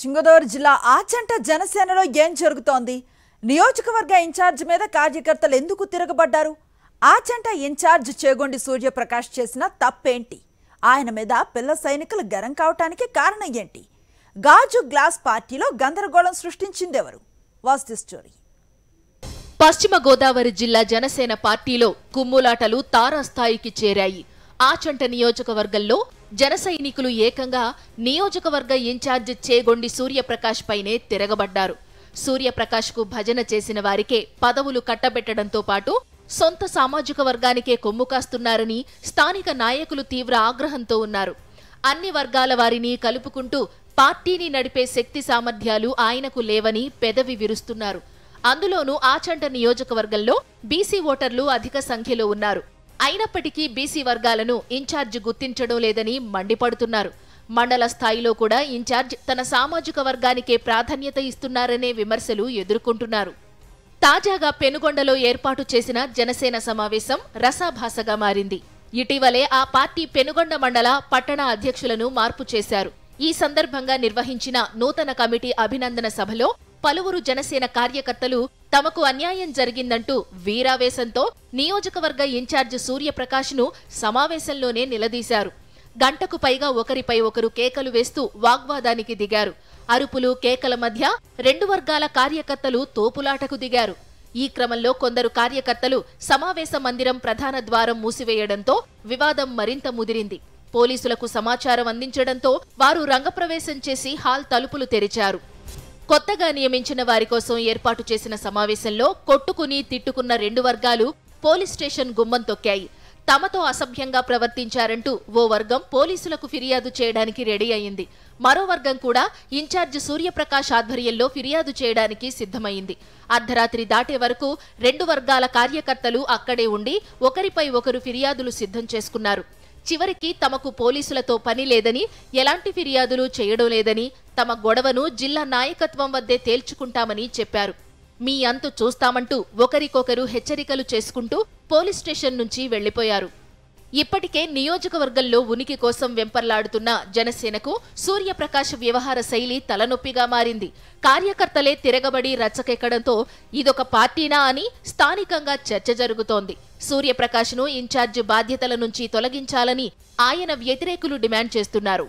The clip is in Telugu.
సింగదోర్ జిల్లా ఆచంట జనసేనలో ఏం జరుగుతోంది నియోజకవర్గ ఇన్ఛార్జ్ మీద కార్యకర్తలు ఎందుకు తిరగబడ్డారు ఆచంట ఇన్ఛార్జ్ చేగొండి సూర్యప్రకాష్ చేసిన తప్పేంటి ఆయన మీద పిల్ల సైనికులు గరం కావటానికి కారణం ఏంటి గాజు గ్లాస్ పార్టీలో గందరగోళం సృష్టించిందెవరు వాస్ స్టోరీ పశ్చిమ గోదావరి జిల్లా జనసేన పార్టీలో కుమ్ములాటలు తారాస్థాయికి చేరాయి ఆచంట నియోజకవర్గంలో జన సైనికులు ఏకంగా నియోజకవర్గ ఇన్ఛార్జ్ చేగొండి సూర్యప్రకాష్ పైనే తిరగబడ్డారు సూర్యప్రకాష్కు భజన చేసిన వారికే పదవులు కట్టబెట్టడంతో పాటు సొంత సామాజిక వర్గానికే కొమ్ము కాస్తున్నారని స్థానిక నాయకులు తీవ్ర ఆగ్రహంతో ఉన్నారు అన్ని వర్గాల వారిని కలుపుకుంటూ పార్టీని నడిపే శక్తి సామర్థ్యాలు ఆయనకు లేవని పెదవి విరుస్తున్నారు అందులోనూ ఆచంట నియోజకవర్గంలో బీసీ ఓటర్లు అధిక సంఖ్యలో ఉన్నారు అయినప్పటికీ బీసీ వర్గాలను ఇన్ఛార్జ్ గుర్తించడం లేదని మండిపడుతున్నారు మండల స్థాయిలో కూడా ఇన్ఛార్జ్ తన సామాజిక వర్గానికే ప్రాధాన్యత ఇస్తున్నారనే విమర్శలు ఎదుర్కొంటున్నారు తాజాగా పెనుగొండలో ఏర్పాటు చేసిన జనసేన సమావేశం రసాభాసగా మారింది ఇటీవలే ఆ పార్టీ పెనుగొండ మండల పట్టణ అధ్యక్షులను మార్పు చేశారు ఈ సందర్భంగా నిర్వహించిన నూతన కమిటీ అభినందన సభలో పలువురు జనసేన కార్యకర్తలు తమకు అన్యాయం జరిగిందంటూ వీరావేశంతో నియోజకవర్గ సూర్యప్రకాశ్ సూర్యప్రకాష్ను సమావేశంలోనే నిలదీశారు గంటకు పైగా ఒకరిపై ఒకరు కేకలు వేస్తూ వాగ్వాదానికి దిగారు అరుపులు కేకల మధ్య రెండు వర్గాల కార్యకర్తలు తోపులాటకు దిగారు ఈ క్రమంలో కొందరు కార్యకర్తలు సమావేశ మందిరం ప్రధాన ద్వారం మూసివేయడంతో వివాదం మరింత ముదిరింది పోలీసులకు సమాచారం అందించడంతో వారు రంగప్రవేశం చేసి హాల్ తలుపులు తెరిచారు కొత్తగా నియమించిన వారి కోసం ఏర్పాటు చేసిన సమావేశంలో కొట్టుకుని తిట్టుకున్న రెండు వర్గాలు పోలీస్ స్టేషన్ గుమ్మం తొక్కాయి తమతో అసభ్యంగా ప్రవర్తించారంటూ ఓ వర్గం పోలీసులకు ఫిర్యాదు చేయడానికి రెడీ అయింది మరో వర్గం కూడా ఇన్ఛార్జ్ సూర్యప్రకాష్ ఆధ్వర్యంలో ఫిర్యాదు చేయడానికి సిద్ధమైంది అర్ధరాత్రి దాటే వరకు రెండు వర్గాల కార్యకర్తలు అక్కడే ఉండి ఒకరిపై ఒకరు ఫిర్యాదులు సిద్ధం చేసుకున్నారు చివరికి తమకు పోలీసులతో పని లేదని ఎలాంటి ఫిర్యాదులు చేయడం లేదని తమ గొడవను జిల్లా నాయకత్వం వద్దే తేల్చుకుంటామని చెప్పారు మీ అంతు చూస్తామంటూ ఒకరికొకరు హెచ్చరికలు చేసుకుంటూ పోలీస్ స్టేషన్ నుంచి వెళ్లిపోయారు ఇప్పటికే నియోజకవర్గంలో ఉనికి కోసం వెంపర్లాడుతున్న జనసేనకు సూర్యప్రకాశ వ్యవహార శైలి తలనొప్పిగా మారింది కార్యకర్తలే తిరగబడి రచ్చకెక్కడంతో ఇదొక పార్టీనా అని స్థానికంగా చర్చ జరుగుతోంది సూర్యప్రకాష్ను ఇన్ఛార్జ్ బాధ్యతల నుంచి తొలగించాలని ఆయన వ్యతిరేకులు డిమాండ్ చేస్తున్నారు